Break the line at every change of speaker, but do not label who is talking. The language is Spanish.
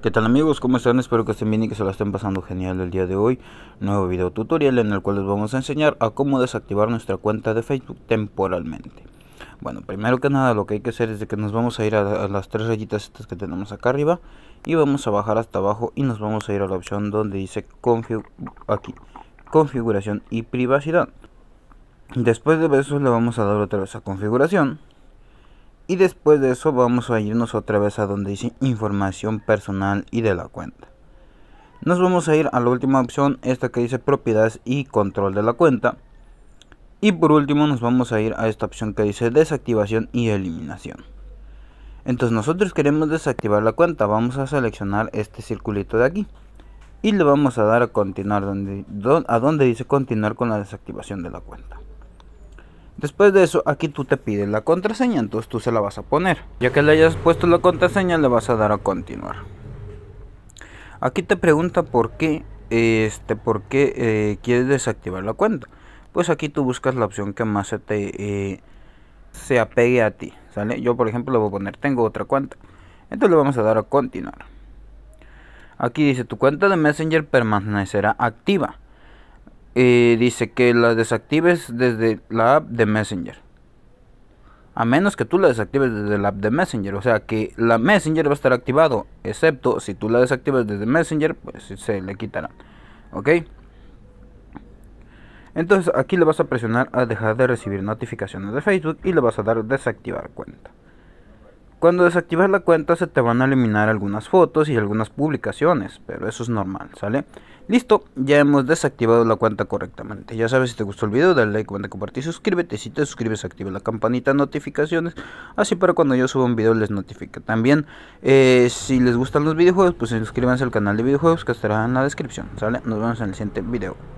¿Qué tal amigos? ¿Cómo están? Espero que estén bien y que se la estén pasando genial el día de hoy. Nuevo video tutorial en el cual les vamos a enseñar a cómo desactivar nuestra cuenta de Facebook temporalmente. Bueno, primero que nada lo que hay que hacer es que nos vamos a ir a, las tres rayitas estas que tenemos acá arriba y vamos a bajar hasta abajo y nos vamos a ir a la opción donde dice config aquí, configuración y privacidad. Después de eso le vamos a dar otra vez a configuración y después de eso vamos a irnos otra vez a donde dice información personal y de la cuenta. Nos vamos a ir a la última opción, esta que dice propiedades y control de la cuenta. Y por último nos vamos a ir a esta opción que dice desactivación y eliminación. Entonces nosotros queremos desactivar la cuenta, vamos a seleccionar este circulito de aquí. Y le vamos a dar a continuar, donde, a donde dice continuar con la desactivación de la cuenta. Después de eso, aquí tú te pides la contraseña, entonces tú se la vas a poner. Ya que le hayas puesto la contraseña, le vas a dar a continuar. Aquí te pregunta por qué, este, por qué eh, quieres desactivar la cuenta. Pues aquí tú buscas la opción que más se te eh, se apegue a ti, ¿sale? Yo por ejemplo le voy a poner tengo otra cuenta. Entonces le vamos a dar a continuar. Aquí dice tu cuenta de Messenger permanecerá activa eh, dice que la desactives desde la app de Messenger. A menos que tú la desactives desde la app de Messenger. O sea que la Messenger va a estar activado. Excepto si tú la desactivas desde Messenger, pues se le quitará. ¿Ok? Entonces aquí le vas a presionar a dejar de recibir notificaciones de Facebook y le vas a dar desactivar cuenta. Cuando desactivas la cuenta se te van a eliminar algunas fotos y algunas publicaciones, pero eso es normal, ¿sale? Listo, ya hemos desactivado la cuenta correctamente. Ya sabes, si te gustó el video, dale like, comenta, y suscríbete. Si te suscribes, activa la campanita de notificaciones, así para cuando yo suba un video les notifique También, eh, si les gustan los videojuegos, pues suscríbanse al canal de videojuegos que estará en la descripción, ¿sale? Nos vemos en el siguiente video.